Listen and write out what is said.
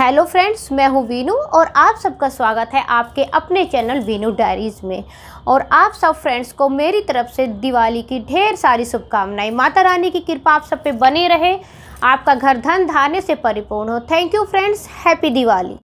hello friends मैं हूं वीनू और आप सबका स्वागत है आपके अपने चैनल वीनू डायरीज़ में और आप सब फ्रेंड्स को मेरी तरफ से दिवाली की ढेर सारी शुभकामनाएं माता रानी की कृपा आप सब पे बने रहे आपका घर धन धान्य से परिपूर्ण हो thank you friends happy Diwali